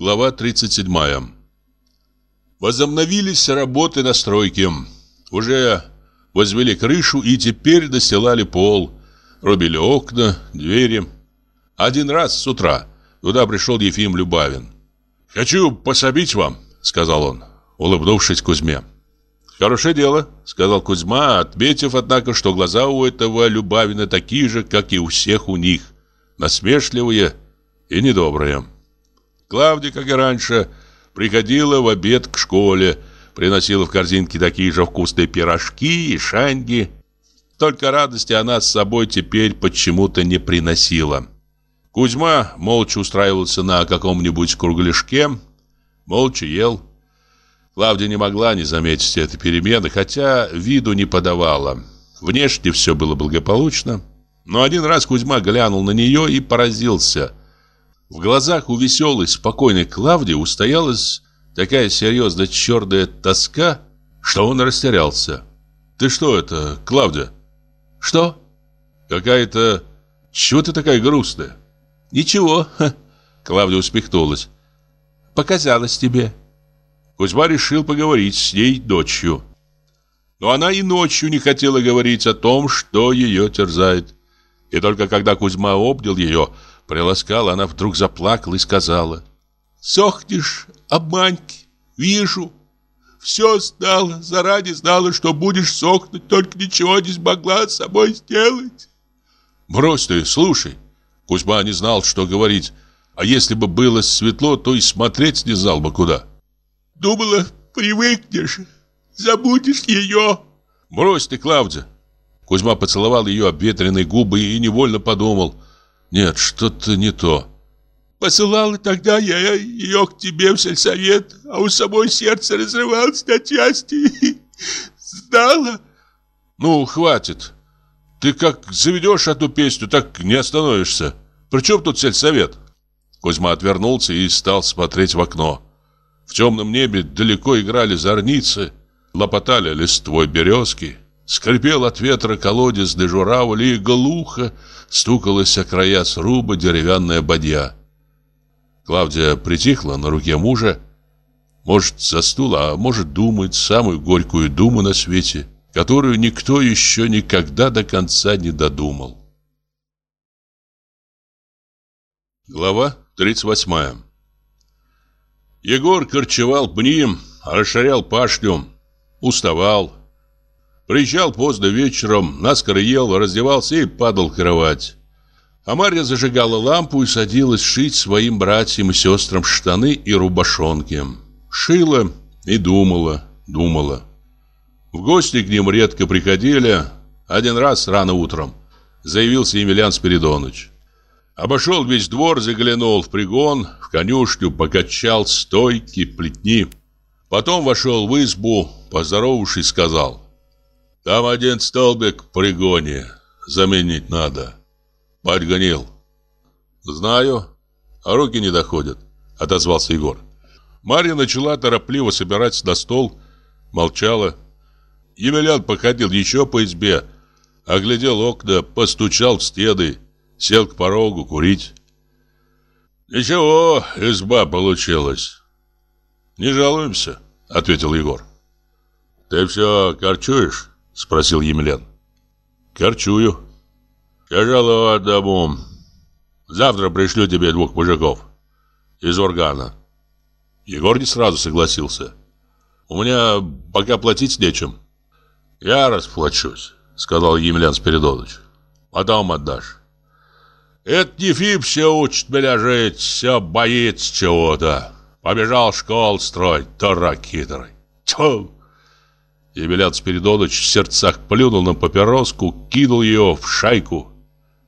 Глава 37. Возобновились работы на стройке. Уже возвели крышу и теперь достилали пол, рубили окна, двери. Один раз с утра туда пришел Ефим Любавин. «Хочу пособить вам», — сказал он, улыбнувшись Кузьме. «Хорошее дело», — сказал Кузьма, отметив, однако, что глаза у этого Любавина такие же, как и у всех у них, насмешливые и недобрые. Клавдия, как и раньше, приходила в обед к школе, приносила в корзинке такие же вкусные пирожки и шанги. Только радости она с собой теперь почему-то не приносила. Кузьма молча устраивался на каком-нибудь кругляшке, молча ел. Клавдия не могла не заметить этой перемены, хотя виду не подавала. Внешне все было благополучно. Но один раз Кузьма глянул на нее и поразился. В глазах у веселой, спокойной Клавдии устоялась такая серьезная черная тоска, что он растерялся. «Ты что это, Клавдия?» «Что?» «Какая-то... Чего ты такая грустная?» «Ничего», — Клавдия усмехнулась. «Показалось тебе». Кузьма решил поговорить с ней ночью. Но она и ночью не хотела говорить о том, что ее терзает. И только когда Кузьма обнял ее, Приласкала она, вдруг заплакала и сказала. «Сохнешь, обманьки, вижу. Все знала, заранее знала, что будешь сохнуть, только ничего не смогла с собой сделать». «Брось ты, слушай». Кузьма не знал, что говорить. А если бы было светло, то и смотреть не знал бы куда. «Думала, привыкнешь, забудешь ее». «Брось ты, Клавдия». Кузьма поцеловал ее обветренные губы и невольно подумал – нет, что-то не то. Посылала тогда я ее к тебе в сельсовет, а у самой сердце разрывалось на части. Знала? Ну, хватит. Ты как заведешь одну песню, так не остановишься. Причем тут сельсовет? Кузьма отвернулся и стал смотреть в окно. В темном небе далеко играли зорницы, лопотали листвой березки. Скрипел от ветра колодезный журавль и глухо стукалась о края сруба деревянная бадья. Клавдия притихла на руке мужа. Может, застула, а может, думает самую горькую думу на свете, которую никто еще никогда до конца не додумал. Глава 38 Егор корчевал пни, расширял пашню, уставал, Приезжал поздно вечером, наскоро ел, раздевался и падал в кровать. А Марья зажигала лампу и садилась шить своим братьям и сестрам штаны и рубашонки. Шила и думала, думала. В гости к ним редко приходили, один раз рано утром. Заявился Емельян Спиридонович. Обошел весь двор, заглянул в пригон, в конюшню, покачал стойки, плетни. Потом вошел в избу, поздоровавшись, сказал – там один столбик в пригоне. Заменить надо. Подгнил. Знаю. А руки не доходят, отозвался Егор. Марья начала торопливо собирать на стол. Молчала. Емельян походил еще по избе. Оглядел окна, постучал в стены. Сел к порогу курить. Ничего, изба получилась. Не жалуемся, ответил Егор. Ты все корчуешь? Спросил Емельян. Корчую. Тяжело дому. Завтра пришлю тебе двух мужиков. Из органа. Егор не сразу согласился. У меня пока платить нечем. Я расплачусь, сказал Емельян Спиридонович. Потом отдашь. Этот Ефим все учит меня жить, все боится чего-то. Побежал школ строить, дурак хитрый. Тьфу! Емельян Спиридонович в сердцах плюнул на папироску, кинул ее в шайку.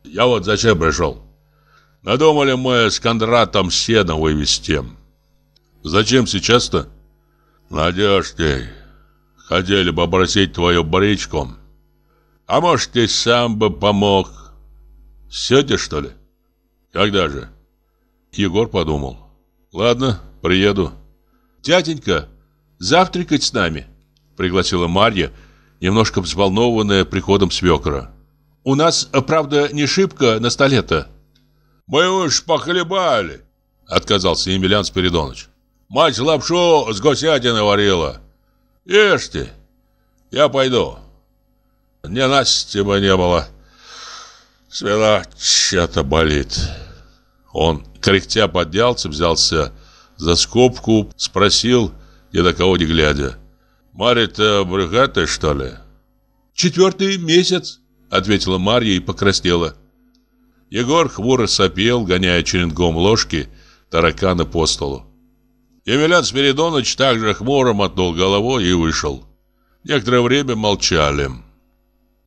«Я вот зачем пришел? Надумали мы с Кондратом сено вывести. Зачем сейчас-то? Надежь ты, хотели бы обратить твою бричку. А может, ты сам бы помог. Сегодня, что ли? Когда же?» Егор подумал. «Ладно, приеду». «Тятенька, завтракать с нами?» пригласила Марья, немножко взволнованная приходом свекра. «У нас, правда, не шибко на столе-то». «Мы уж похлебали», — отказался Емельян Спиридонович. «Мать лапшу с гусятиной варила. Ешьте, я пойду». «Не Насти бы не было. Свина чья-то болит». Он, кряхтя, поднялся, взялся за скобку, спросил, ни до кого не глядя. Марья-то брюхатая, что ли? Четвертый месяц, ответила Марья и покраснела. Егор хмуро сопел, гоняя черенгом ложки таракана по столу. Емельян Спиридонович также хмуро мотнул головой и вышел. Некоторое время молчали.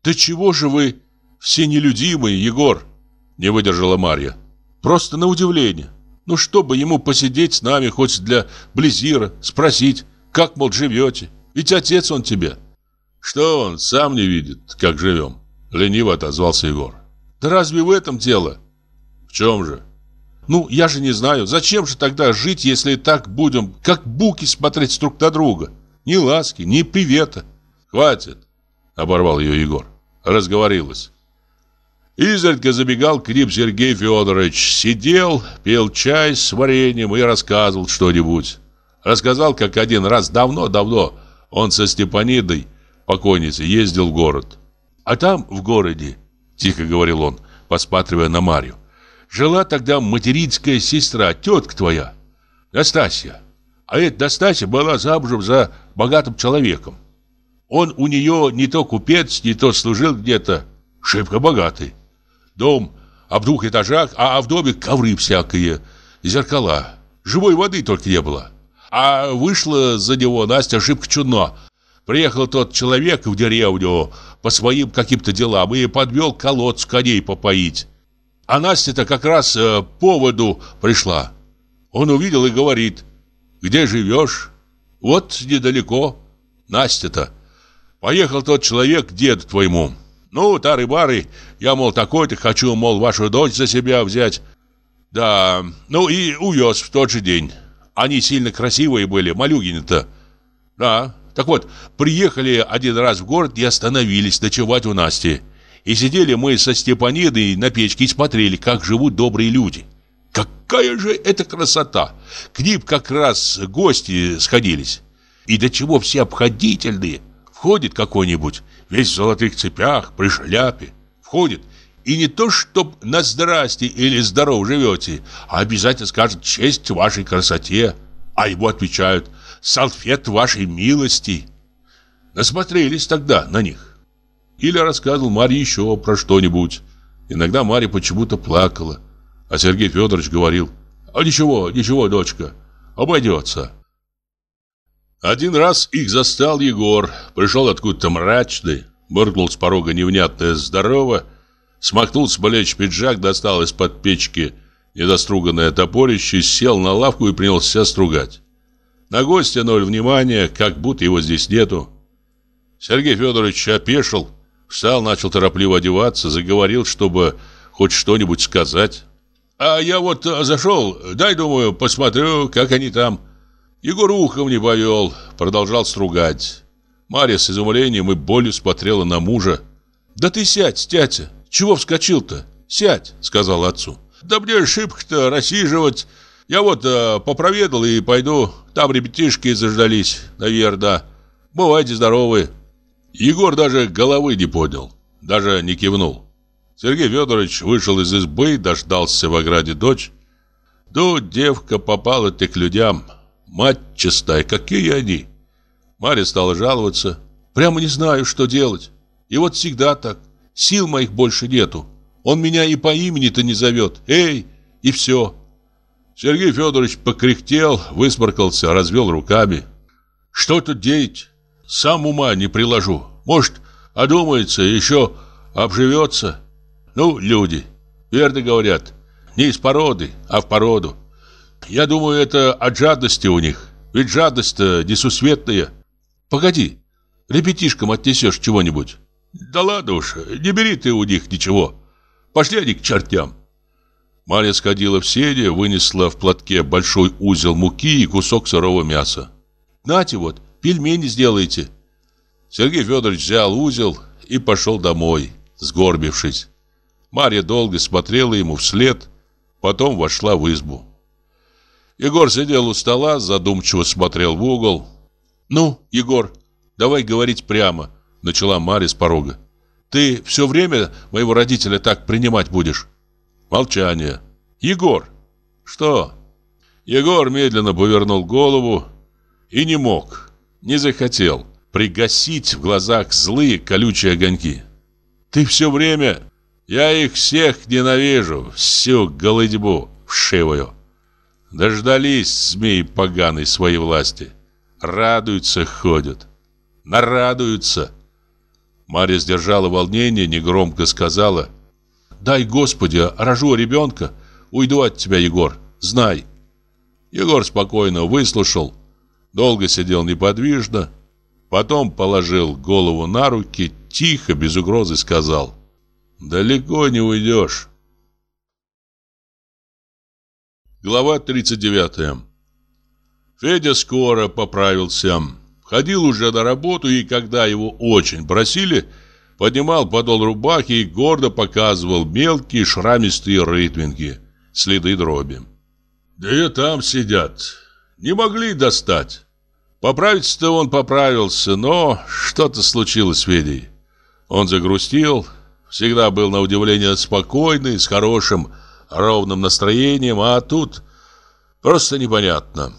«Да чего же вы все нелюдимые, Егор?» — не выдержала Марья. «Просто на удивление. Ну, чтобы ему посидеть с нами хоть для близира, спросить, как, мол, живете?» Ведь отец он тебе. Что он, сам не видит, как живем. Лениво отозвался Егор. Да разве в этом дело? В чем же? Ну, я же не знаю, зачем же тогда жить, если так будем, как буки смотреть друг на друга? Ни ласки, ни привета. Хватит, оборвал ее Егор. Разговорилась. Изредка забегал к ним Сергей Федорович, сидел, пил чай с вареньем и рассказывал что-нибудь. Рассказал, как один раз давно-давно он со Степанидой, покойницей, ездил в город. А там, в городе, тихо говорил он, посматривая на Марию, жила тогда материнская сестра, тетка твоя, Настасья. А эта Настасья была замужем за богатым человеком. Он у нее не то купец, не то служил где-то, шибко богатый. Дом об двух этажах, а, а в доме ковры всякие, зеркала. Живой воды только не было. А вышла за него Настя ошибка чудно. Приехал тот человек в деревню по своим каким-то делам и подвел колодцу коней попоить. А Настя-то как раз э, воду пришла. Он увидел и говорит, где живешь? Вот недалеко. Настя-то. Поехал тот человек к деду твоему. Ну, тары-бары, я, мол, такой-то хочу, мол, вашу дочь за себя взять. Да, ну и увез в тот же день. Они сильно красивые были, малюгины-то. Да, так вот, приехали один раз в город и остановились ночевать у Насти. И сидели мы со Степанидой на печке и смотрели, как живут добрые люди. Какая же это красота! К ним как раз гости сходились. И до чего все обходительные. Входит какой-нибудь, весь в золотых цепях, при шляпе. Входит и не то, чтоб на здрасте или здорово живете, а обязательно скажет честь вашей красоте. А ему отвечают «Салфет вашей милости». Насмотрелись тогда на них. Или рассказывал Марье еще про что-нибудь. Иногда Марья почему-то плакала. А Сергей Федорович говорил «А ничего, ничего, дочка, обойдется». Один раз их застал Егор. Пришел откуда-то мрачный, буркнул с порога невнятное «здорово», смахнул с плеч пиджак, достал из-под печки недоструганное топорище, сел на лавку и принялся стругать. На гостя ноль внимания, как будто его здесь нету. Сергей Федорович опешил, встал, начал торопливо одеваться, заговорил, чтобы хоть что-нибудь сказать. «А я вот э, зашел, дай, думаю, посмотрю, как они там». Егор ухом не повел, продолжал стругать. Марья с изумлением и болью смотрела на мужа. «Да ты сядь, тятя!» Чего вскочил-то? Сядь, сказал отцу. Да мне шибко-то рассиживать. Я вот э, попроведал и пойду. Там ребятишки заждались, наверное. Бывайте здоровы. Егор даже головы не поднял, даже не кивнул. Сергей Федорович вышел из избы, дождался в ограде дочь. Ну, девка попала ты к людям. Мать чистая, какие они. Марья стала жаловаться. Прямо не знаю, что делать. И вот всегда так. Сил моих больше нету. Он меня и по имени-то не зовет. Эй, и все. Сергей Федорович покряхтел, высморкался, развел руками. Что тут делать? Сам ума не приложу. Может, одумается, еще обживется. Ну, люди, верно говорят, не из породы, а в породу. Я думаю, это от жадности у них. Ведь жадность-то несусветная. Погоди, ребятишкам отнесешь чего-нибудь. Да ладно уж, не бери ты у них ничего. Пошли они к чертям. Марья сходила в сене, вынесла в платке большой узел муки и кусок сырого мяса. «Нате вот, пельмени сделайте». Сергей Федорович взял узел и пошел домой, сгорбившись. Марья долго смотрела ему вслед, потом вошла в избу. Егор сидел у стола, задумчиво смотрел в угол. «Ну, Егор, давай говорить прямо начала Марья с порога. «Ты все время моего родителя так принимать будешь?» Молчание. «Егор!» «Что?» Егор медленно повернул голову и не мог, не захотел пригасить в глазах злые колючие огоньки. «Ты все время...» «Я их всех ненавижу, всю голыдьбу вшивую!» Дождались змеи поганой своей власти. Радуются ходят. Нарадуются. Мария сдержала волнение, негромко сказала. «Дай, Господи, рожу ребенка, уйду от тебя, Егор, знай». Егор спокойно выслушал, долго сидел неподвижно, потом положил голову на руки, тихо, без угрозы сказал. «Далеко не уйдешь». Глава 39 Федя скоро поправился. Ходил уже на работу, и когда его очень просили, поднимал подол рубахи и гордо показывал мелкие шрамистые рытвинки, следы дроби. «Да и там сидят. Не могли достать». Поправиться-то он поправился, но что-то случилось с Федей. Он загрустил, всегда был на удивление спокойный, с хорошим, ровным настроением, а тут просто непонятно.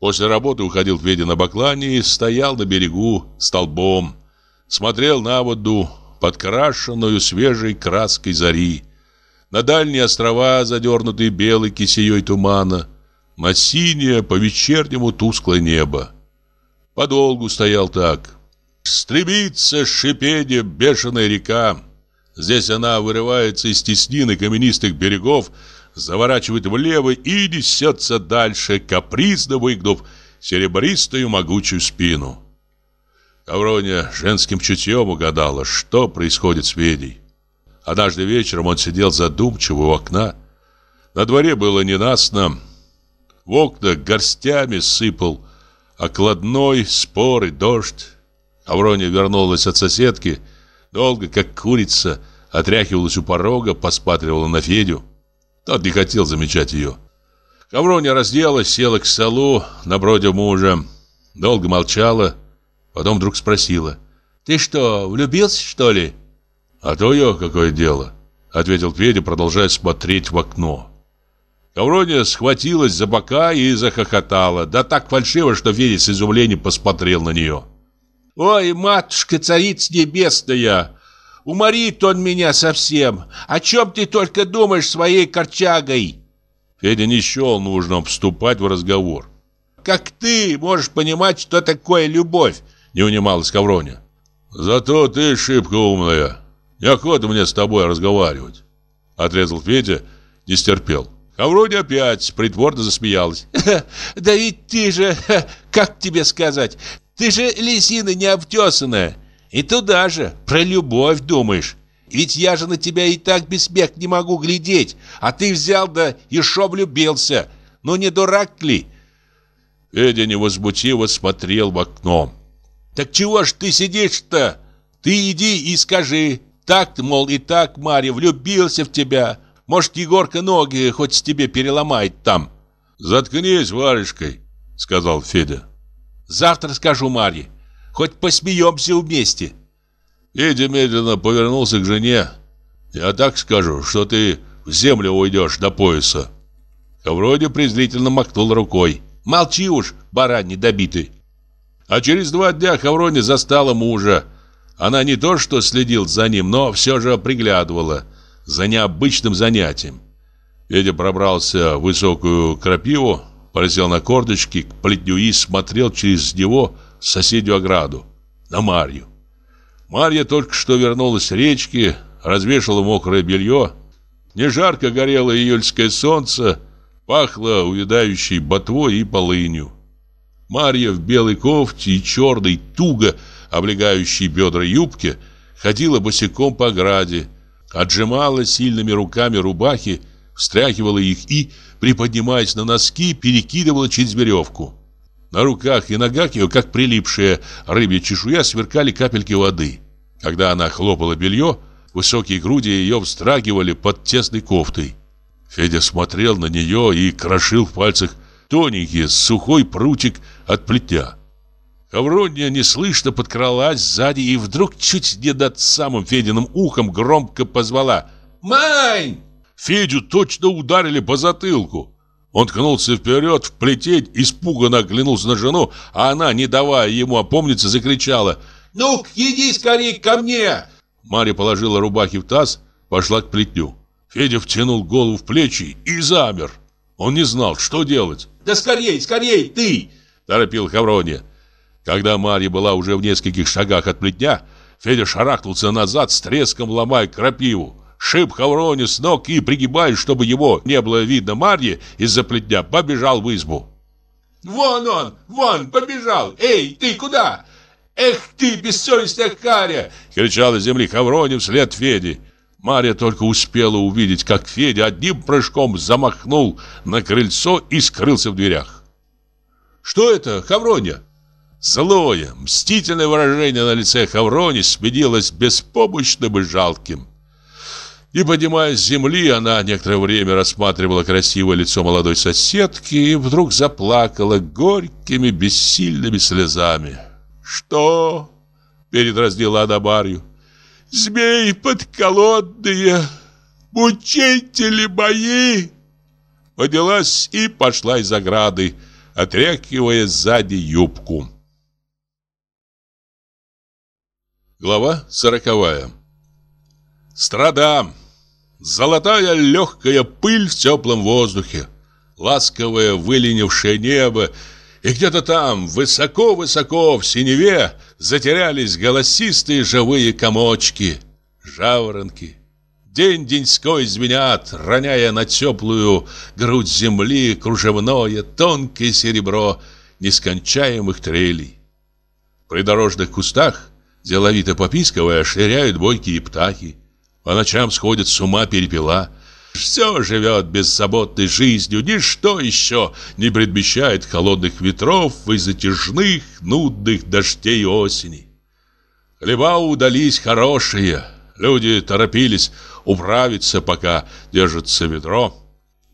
После работы уходил Федя на баклане и стоял на берегу столбом. Смотрел на воду, подкрашенную свежей краской зари. На дальние острова, задернутые белой кисеей тумана. На синее, по-вечернему тусклое небо. Подолгу стоял так. Стремится шипение бешеная река. Здесь она вырывается из теснины каменистых берегов, заворачивает влево и несется дальше, капризно выгнув серебристую могучую спину. Ковроня женским чутьем угадала, что происходит с Федей. Однажды вечером он сидел задумчиво у окна. На дворе было ненастно. В окна горстями сыпал окладной, спор и дождь. Авроня вернулась от соседки, долго, как курица, отряхивалась у порога, посматривала на Федю. Тот не хотел замечать ее. Ковроня разделась, села к столу напротив мужа. Долго молчала, потом вдруг спросила. «Ты что, влюбился, что ли?» «А то ее какое дело», — ответил Федя, продолжая смотреть в окно. Ковроня схватилась за бока и захохотала, да так фальшиво, что Федя с изумлением посмотрел на нее. «Ой, матушка, царица небесная!» Уморит он меня совсем. О чем ты только думаешь своей корчагой?» Федя не счел нужно вступать в разговор. «Как ты можешь понимать, что такое любовь?» Не унималась Ковроня. «Зато ты шибко умная. Неохота мне с тобой разговаривать». Отрезал Федя, не стерпел. Ковроня опять притворно засмеялась. «Да ведь ты же, как тебе сказать, ты же лисина обтесанная. И туда же, про любовь думаешь. Ведь я же на тебя и так без бег не могу глядеть, а ты взял да еще влюбился. Ну не дурак ли? Эдя невозмутиво смотрел в окно. Так чего ж ты сидишь-то? Ты иди и скажи. Так, мол, и так, Марья, влюбился в тебя. Может, Егорка ноги хоть с тебе переломает там. Заткнись варежкой, сказал Федя. Завтра скажу Марье. Хоть посмеемся вместе. Иди медленно повернулся к жене. Я так скажу, что ты в землю уйдешь до пояса. Ковроди а презрительно махнул рукой. Молчи уж, баран недобитый. А через два дня Хаврони застала мужа. Она не то что следил за ним, но все же приглядывала за необычным занятием. Федя пробрался в высокую крапиву, полетел на корточки, к плетню и смотрел через него соседнюю ограду, на Марью. Марья только что вернулась с речки, развешала мокрое белье. Не жарко горело июльское солнце, пахло увядающей ботвой и полынью. Марья в белой кофте и черной, туго облегающей бедра юбке, ходила босиком по ограде, отжимала сильными руками рубахи, встряхивала их и, приподнимаясь на носки, перекидывала через веревку. На руках и ногах ее, как прилипшая рыбья чешуя, сверкали капельки воды. Когда она хлопала белье, высокие груди ее вздрагивали под тесной кофтой. Федя смотрел на нее и крошил в пальцах тоненький сухой прутик от плетя. Ковронья неслышно подкралась сзади и вдруг чуть не над самым Фединым ухом громко позвала «Мань!». Федю точно ударили по затылку. Он ткнулся вперед, в плетень, испуганно оглянулся на жену, а она, не давая ему опомниться, закричала «Ну, иди скорее ко мне!» Марья положила рубахи в таз, пошла к плетню. Федя втянул голову в плечи и замер. Он не знал, что делать. «Да скорей, скорей, ты!» – торопил Хаврония. Когда Марья была уже в нескольких шагах от плетня, Федя шарахнулся назад, с треском ломая крапиву. Шип Хавроне с ног и, пригибаясь, чтобы его не было видно Марье из-за плетня, побежал в избу. «Вон он! Вон! Побежал! Эй, ты куда? Эх ты, бессовестная харя!» — кричала с земли Хавроне вслед Феде. Марья только успела увидеть, как Федя одним прыжком замахнул на крыльцо и скрылся в дверях. «Что это, Хавроня?» Злое, мстительное выражение на лице Хаврони сменилось беспомощным и жалким. И, поднимаясь с земли, она некоторое время рассматривала красивое лицо молодой соседки и вдруг заплакала горькими, бессильными слезами. «Что?» — передразнила она Марью. «Змеи подколодные, мучители мои!» Поднялась и пошла из ограды, отряхивая сзади юбку. Глава сороковая. «Страдам!» Золотая легкая пыль в теплом воздухе, ласковое выленившее небо, и где-то там, высоко-высоко в синеве, затерялись голосистые живые комочки, жаворонки. День деньской звенят, роняя на теплую грудь земли кружевное тонкое серебро нескончаемых трелей. При дорожных кустах, деловито попискивая, ширяют бойкие птахи. По ночам сходит с ума перепела. Все живет беззаботной жизнью, ничто еще не предмещает холодных ветров и затяжных, нудных дождей осени. Хлеба удались хорошие, люди торопились управиться, пока держится ведро.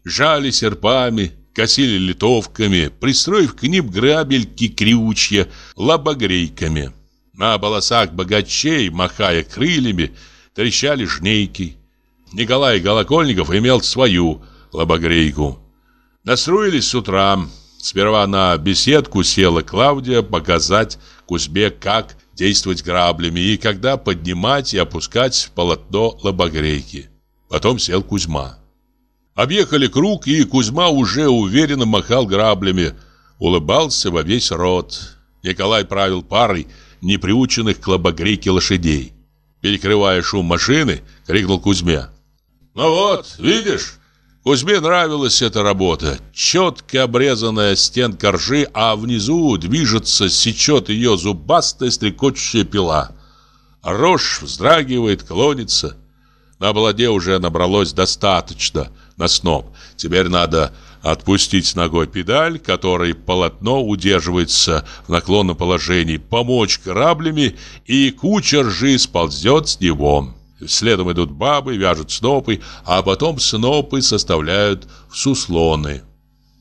Жали серпами, косили литовками, пристроив к ним грабельки крючья лобогрейками. На волосах богачей, махая крыльями, трещали жнейки. Николай Голокольников имел свою лобогрейку. Настроились с утра. Сперва на беседку села Клавдия показать Кузьме, как действовать граблями и когда поднимать и опускать полотно лобогрейки. Потом сел Кузьма. Объехали круг, и Кузьма уже уверенно махал граблями, улыбался во весь рот. Николай правил парой неприученных к лобогрейке лошадей. Перекрывая шум машины, крикнул Кузьме. «Ну вот, видишь?» Кузьме нравилась эта работа. Четко обрезанная стенка ржи, а внизу движется, сечет ее зубастая стрекочущая пила. Рожь вздрагивает, клонится. На балде уже набралось достаточно на сноб. Теперь надо отпустить ногой педаль, которой полотно удерживается в наклонном положении, помочь граблями, и кучер ржи сползет с него. Следом идут бабы, вяжут снопы, а потом снопы составляют в суслоны.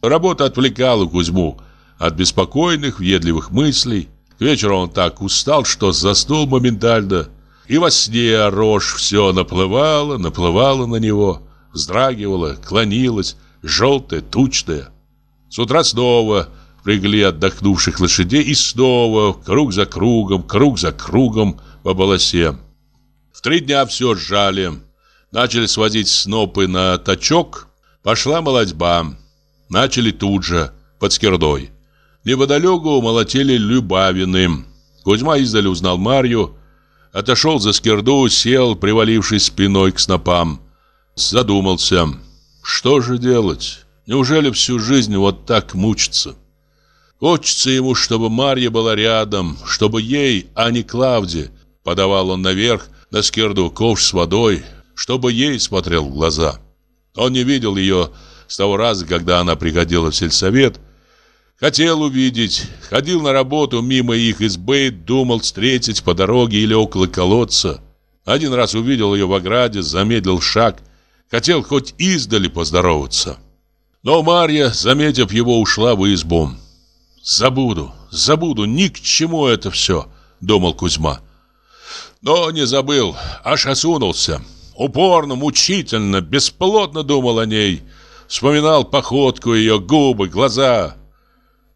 Работа отвлекала Кузьму от беспокойных, въедливых мыслей. К вечеру он так устал, что заснул моментально. И во сне рожь все наплывала, наплывала на него, вздрагивала, клонилась, желтая, тучная. С утра снова впрягли отдохнувших лошадей и снова круг за кругом, круг за кругом по полосе. В три дня все сжали. Начали свозить снопы на тачок. Пошла молодьба. Начали тут же, под скирдой. Неподалеку молотили Любавины. Кузьма издали узнал Марью. Отошел за скирду, сел, привалившись спиной к снопам. Задумался. Что же делать? Неужели всю жизнь вот так мучиться? Хочется ему, чтобы Марья была рядом, чтобы ей, а не Клавде, подавал он наверх на скирду ковш с водой, чтобы ей смотрел в глаза. Он не видел ее с того раза, когда она приходила в сельсовет, Хотел увидеть, ходил на работу мимо их избы, думал встретить по дороге или около колодца. Один раз увидел ее в ограде, замедлил шаг – Хотел хоть издали поздороваться. Но Марья, заметив его, ушла в избу. «Забуду, забуду, ни к чему это все», — думал Кузьма. Но не забыл, аж осунулся. Упорно, мучительно, бесплодно думал о ней. Вспоминал походку, ее губы, глаза.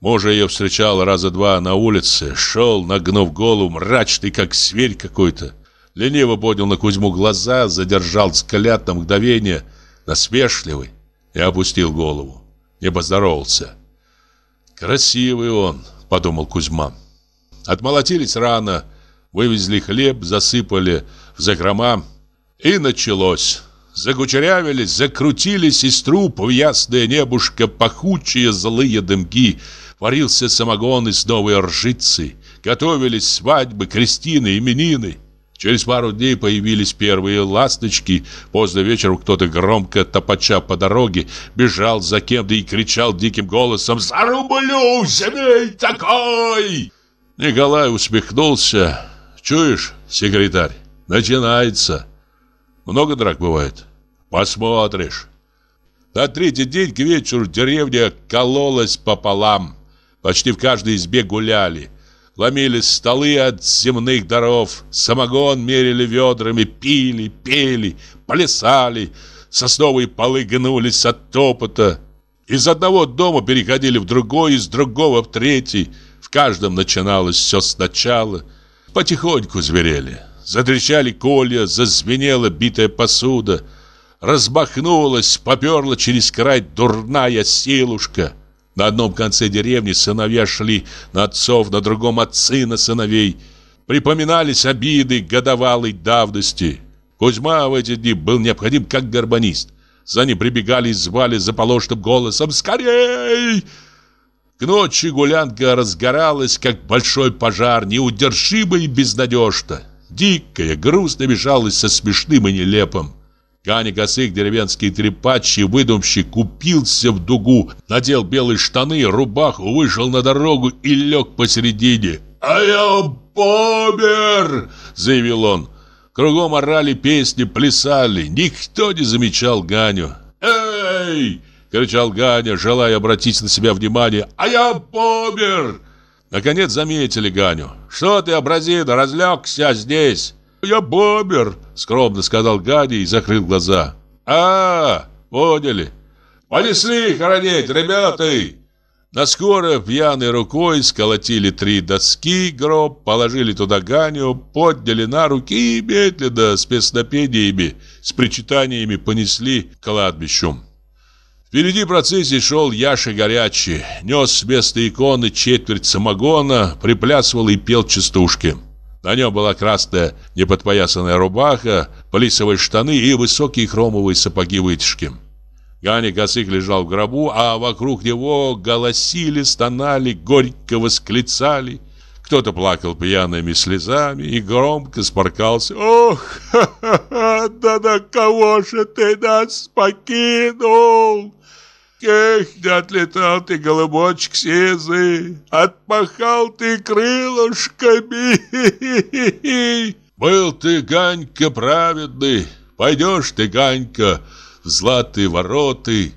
Мужа ее встречал раза два на улице. Шел, нагнув голову, мрачный, как зверь какой-то лениво поднял на Кузьму глаза, задержал взгляд на мгновение, насмешливый, и опустил голову. Не поздоровался. «Красивый он», — подумал Кузьма. Отмолотились рано, вывезли хлеб, засыпали в закрома, и началось. Загучерявились, закрутились из трупов ясное небушко, пахучие злые дымки. Варился самогон из новой ржицы. Готовились свадьбы, крестины, именины. Через пару дней появились первые ласточки. Поздно вечером кто-то громко, топача по дороге, бежал за кем-то и кричал диким голосом «Зарублю, змей такой!» Николай усмехнулся. «Чуешь, секретарь, начинается. Много драк бывает? Посмотришь». На третий день к вечеру деревня кололась пополам. Почти в каждой избе гуляли – Ломились столы от земных даров, самогон мерили ведрами, пили, пели, плясали, сосновые полы гнулись от топота. Из одного дома переходили в другой, из другого в третий. В каждом начиналось все сначала. Потихоньку зверели. Затрещали колья, зазвенела битая посуда. Размахнулась, поперла через край дурная силушка — на одном конце деревни сыновья шли на отцов, на другом отцы на сыновей. Припоминались обиды годовалой давности. Кузьма в эти дни был необходим как гарбанист. За ним прибегали и звали заполошным голосом «Скорей!». К ночи гулянка разгоралась, как большой пожар, неудержимый и безнадежно. Дикая, грустно мешалась со смешным и нелепым. Ганя Косых, деревенский трепач и выдумщик, купился в дугу, надел белые штаны, рубаху, вышел на дорогу и лег посередине. «А я помер!» — заявил он. Кругом орали песни, плясали. Никто не замечал Ганю. «Эй!» — кричал Ганя, желая обратить на себя внимание. «А я помер!» Наконец заметили Ганю. «Что ты, образина, разлегся здесь?» «Я бомер», — скромно сказал Ганя и закрыл глаза. а, -а, -а поняли. Понесли хоронить, ребята!» Наскоро пьяной рукой сколотили три доски гроб, положили туда Ганю, подняли на руки и медленно с песнопениями, с причитаниями понесли к кладбищу. Впереди процессии шел Яша Горячий, нес вместо иконы четверть самогона, приплясывал и пел частушки. На нем была красная неподпоясанная рубаха, плисовые штаны и высокие хромовые сапоги-вытяжки. Ганя Косых лежал в гробу, а вокруг него голосили, стонали, горько восклицали. Кто-то плакал пьяными слезами и громко споркался. «Ох, ха-ха-ха, да на кого же ты нас покинул?» Кехня отлетал ты, голубочек сизый, отпахал ты крылышками. Был ты, Ганька, праведный, Пойдешь ты, Ганька, в златые вороты.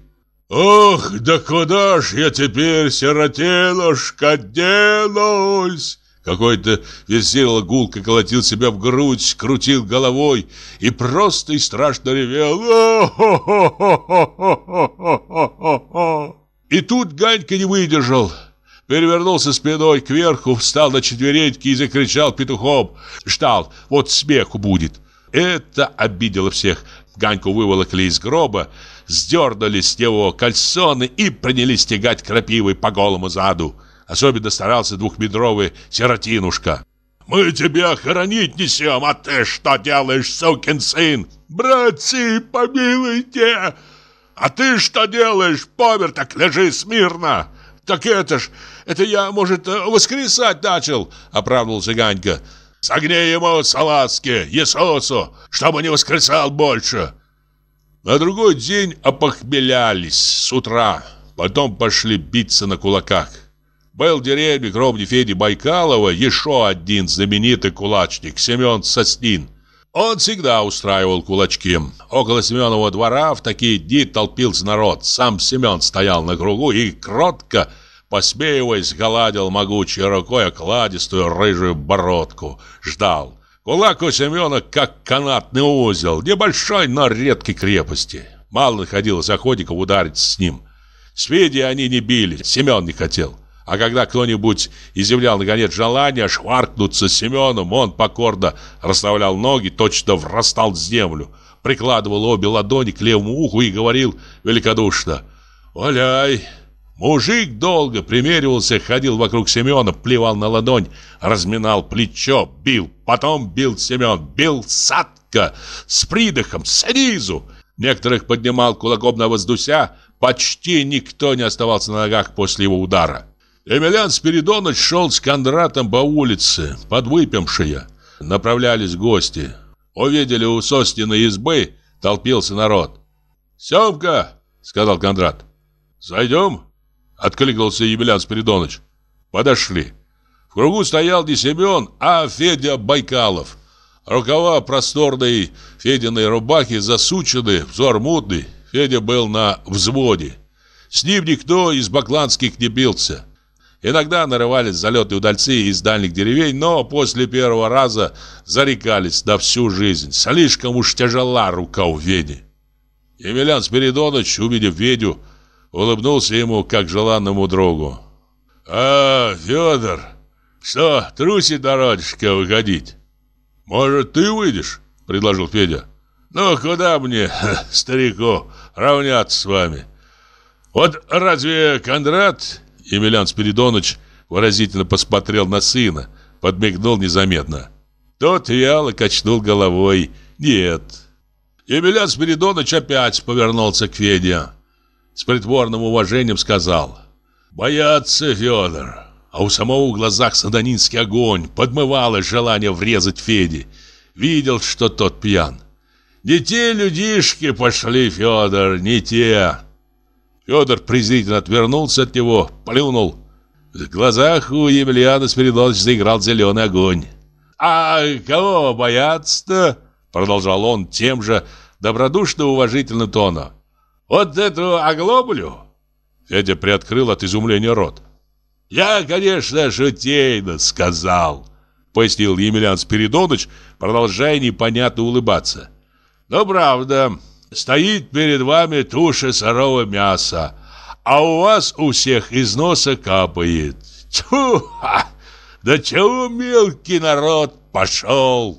Ох, да куда ж я теперь, сиротелушка, делаюсь? Какой-то Верзила гулко колотил себя в грудь, крутил головой и просто и страшно ревел. И тут Ганька не выдержал. Перевернулся спиной кверху, встал на четвереньки и закричал петухом. Ждал, вот смеху будет. Это обидело всех. Ганьку выволокли из гроба, сдернули с него кальсоны и принялись тягать крапивой по голому заду. Особенно старался двухметровый сиротинушка. «Мы тебя хоронить несем, а ты что делаешь, сукин сын? Братцы, помилуйте! А ты что делаешь, помер так лежи смирно!» «Так это ж, это я, может, воскресать начал!» — оправдывался Ганька. «Согни ему салазки, Иисусу, чтобы не воскресал больше!» На другой день опохмелялись с утра, потом пошли биться на кулаках. Был в деревне гробни Феди Байкалова еще один знаменитый кулачник Семен Соснин. Он всегда устраивал кулачки. Около Семенова двора в такие дни толпился народ. Сам Семен стоял на кругу и кротко, посмеиваясь, гладил могучей рукой окладистую рыжую бородку. Ждал. Кулак у Семена как канатный узел, небольшой, но редкой крепости. Мало находилось охотников ударить с ним. С Федей они не били, Семен не хотел. А когда кто-нибудь изъявлял, наконец, желание шваркнуться с Семеном, он покорно расставлял ноги, точно врастал в землю, прикладывал обе ладони к левому уху и говорил великодушно «Валяй!». Мужик долго примеривался, ходил вокруг Семена, плевал на ладонь, разминал плечо, бил, потом бил Семен, бил садко, с придыхом, снизу. Некоторых поднимал кулаком на воздуся, почти никто не оставался на ногах после его удара. Емельян Спиридонович шел с Кондратом по улице, подвыпившие. Направлялись гости. Увидели у Состиной избы, толпился народ. «Семка!» — сказал Кондрат. «Зайдем?» — откликнулся Емельян Спиридонович. Подошли. В кругу стоял не Семен, а Федя Байкалов. Рукава просторной Фединой рубахи засучены, взор мутный. Федя был на взводе. С ним никто из бакланских не бился. Иногда нарывались залеты удальцы из дальних деревень, но после первого раза зарекались на всю жизнь. Слишком уж тяжела рука у Веди. Емельян Спиридонович, увидев Ведю, улыбнулся ему, как желанному другу. «А, Федор, что, трусит народишко выходить?» «Может, ты выйдешь?» — предложил Федя. «Ну, куда мне, старику, равняться с вами? Вот разве Кондрат Емельян Спиридонович выразительно посмотрел на сына, подмигнул незаметно. Тот вяло качнул головой. «Нет». Емельян Спиридонович опять повернулся к Феде. С притворным уважением сказал. Бояться, Федор». А у самого в глазах сатанинский огонь подмывало желание врезать Феде. Видел, что тот пьян. «Не те людишки пошли, Федор, не те!» Федор презрительно отвернулся от него, плюнул. В глазах у Емельяна Спиридоновича заиграл зеленый огонь. «А кого бояться-то?» Продолжал он тем же добродушно-уважительным тоном. «Вот эту оглоблю?» Федя приоткрыл от изумления рот. «Я, конечно, шутейно сказал», — пояснил Емельян Спиридонович, продолжая непонятно улыбаться. «Но правда, Стоит перед вами туша сырого мяса, а у вас у всех из носа капает. Тьфу! Ха! Да чего мелкий народ пошел!»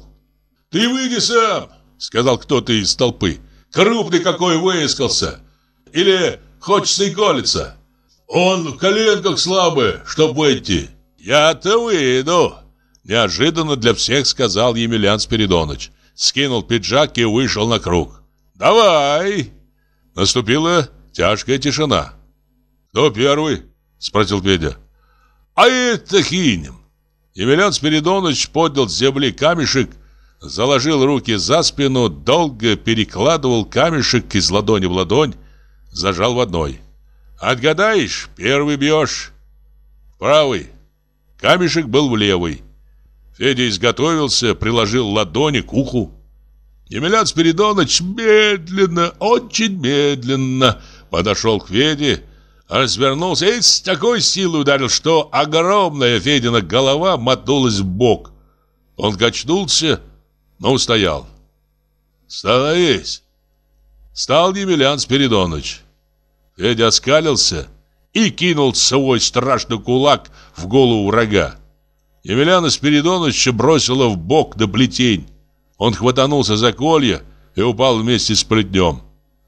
«Ты выйди сам!» — сказал кто-то из толпы. «Крупный какой выискался! Или хочется и колется! Он в коленках слабый, чтоб выйти!» «Я-то выйду!» — неожиданно для всех сказал Емельян Спиридонович, Скинул пиджак и вышел на круг. «Давай!» Наступила тяжкая тишина. «Кто первый?» — спросил Федя. «А это кинем!» Емельян Спиридонович поднял с земли камешек, заложил руки за спину, долго перекладывал камешек из ладони в ладонь, зажал в одной. «Отгадаешь, первый бьешь!» «Правый!» Камешек был в левый. Федя изготовился, приложил ладони к уху. Емельян Спиридонович медленно, очень медленно подошел к Феде, развернулся и с такой силой ударил, что огромная Федина голова мотнулась в бок. Он качнулся, но устоял. «Становись!» Стал Емельян Спиридонович. Федя оскалился и кинул свой страшный кулак в голову врага. Емельяна Спиридоновича бросила в бок на плетень. Он хватанулся за колье и упал вместе с плетнем.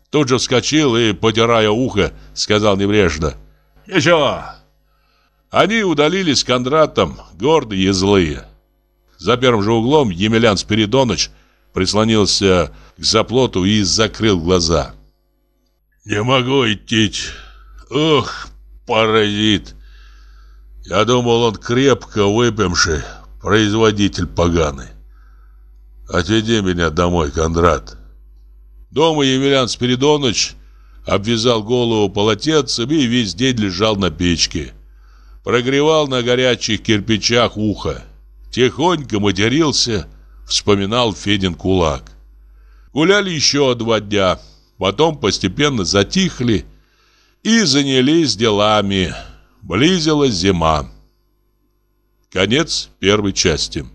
Тут же вскочил и, потирая ухо, сказал небрежно. «Еще!» Они удалились с Кондратом, гордые и злые. За первым же углом Емельян Спиридоныч прислонился к заплоту и закрыл глаза. «Не могу идти. Ох, паразит! Я думал, он крепко выпивший, производитель поганый. Отведи меня домой, Кондрат. Дома Емельян Спиридонович обвязал голову полотенцем и весь день лежал на печке. Прогревал на горячих кирпичах ухо. Тихонько матерился, вспоминал Федин кулак. Гуляли еще два дня, потом постепенно затихли и занялись делами. Близилась зима. Конец первой части.